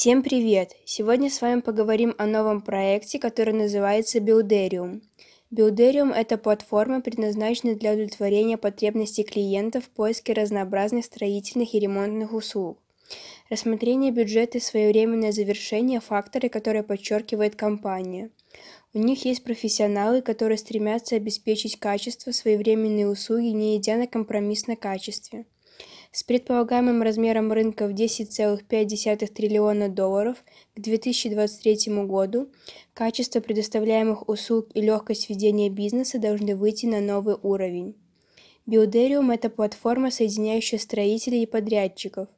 Всем привет! Сегодня с вами поговорим о новом проекте, который называется Builderium. Builderium – это платформа, предназначенная для удовлетворения потребностей клиентов в поиске разнообразных строительных и ремонтных услуг. Рассмотрение бюджета и своевременное завершение – факторы, которые подчеркивает компания. У них есть профессионалы, которые стремятся обеспечить качество, своевременные услуги, не идя на компромисс на качестве – с предполагаемым размером рынка в 10,5 триллиона долларов к 2023 году, качество предоставляемых услуг и легкость ведения бизнеса должны выйти на новый уровень. Билдериум – это платформа, соединяющая строителей и подрядчиков.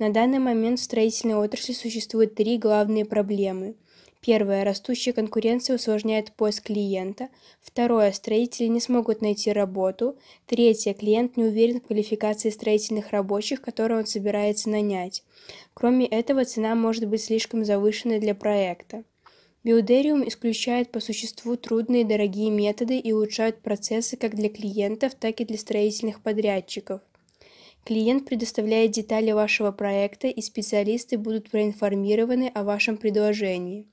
На данный момент в строительной отрасли существует три главные проблемы – Первое. Растущая конкуренция усложняет поиск клиента. Второе. Строители не смогут найти работу. Третье. Клиент не уверен в квалификации строительных рабочих, которые он собирается нанять. Кроме этого, цена может быть слишком завышенной для проекта. Биодериум исключает по существу трудные и дорогие методы и улучшает процессы как для клиентов, так и для строительных подрядчиков. Клиент предоставляет детали вашего проекта, и специалисты будут проинформированы о вашем предложении.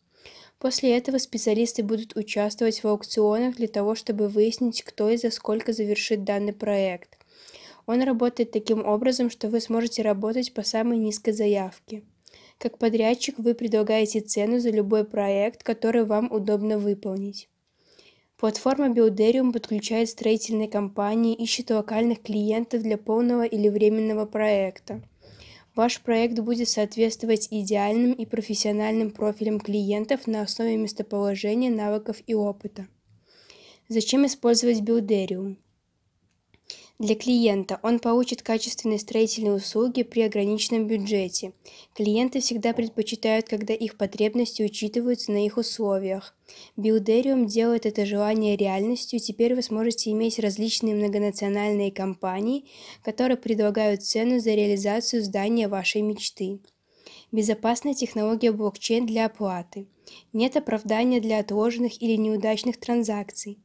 После этого специалисты будут участвовать в аукционах для того, чтобы выяснить, кто и за сколько завершит данный проект. Он работает таким образом, что вы сможете работать по самой низкой заявке. Как подрядчик вы предлагаете цену за любой проект, который вам удобно выполнить. Платформа Builderium подключает строительные компании, ищет локальных клиентов для полного или временного проекта – Ваш проект будет соответствовать идеальным и профессиональным профилям клиентов на основе местоположения, навыков и опыта. Зачем использовать Builderium? Для клиента он получит качественные строительные услуги при ограниченном бюджете. Клиенты всегда предпочитают, когда их потребности учитываются на их условиях. Билдериум делает это желание реальностью, теперь вы сможете иметь различные многонациональные компании, которые предлагают цену за реализацию здания вашей мечты. Безопасная технология блокчейн для оплаты. Нет оправдания для отложенных или неудачных транзакций.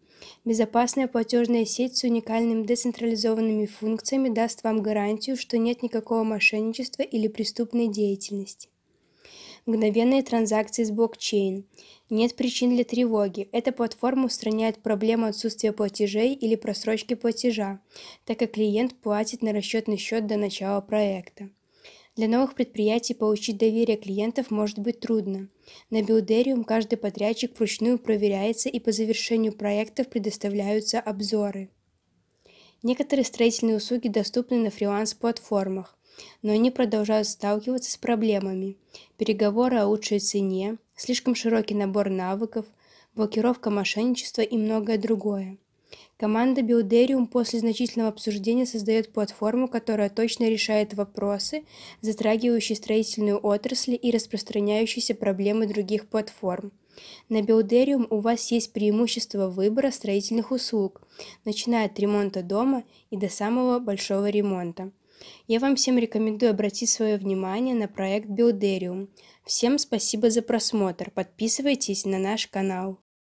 Безопасная платежная сеть с уникальными децентрализованными функциями даст вам гарантию, что нет никакого мошенничества или преступной деятельности. Мгновенные транзакции с блокчейн. Нет причин для тревоги. Эта платформа устраняет проблему отсутствия платежей или просрочки платежа, так как клиент платит на расчетный счет до начала проекта. Для новых предприятий получить доверие клиентов может быть трудно. На Билдериум каждый подрядчик вручную проверяется и по завершению проектов предоставляются обзоры. Некоторые строительные услуги доступны на фриланс-платформах, но они продолжают сталкиваться с проблемами. Переговоры о лучшей цене, слишком широкий набор навыков, блокировка мошенничества и многое другое. Команда Билдериум после значительного обсуждения создает платформу, которая точно решает вопросы, затрагивающие строительную отрасль и распространяющиеся проблемы других платформ. На Билдериум у вас есть преимущество выбора строительных услуг, начиная от ремонта дома и до самого большого ремонта. Я вам всем рекомендую обратить свое внимание на проект Билдериум. Всем спасибо за просмотр. Подписывайтесь на наш канал.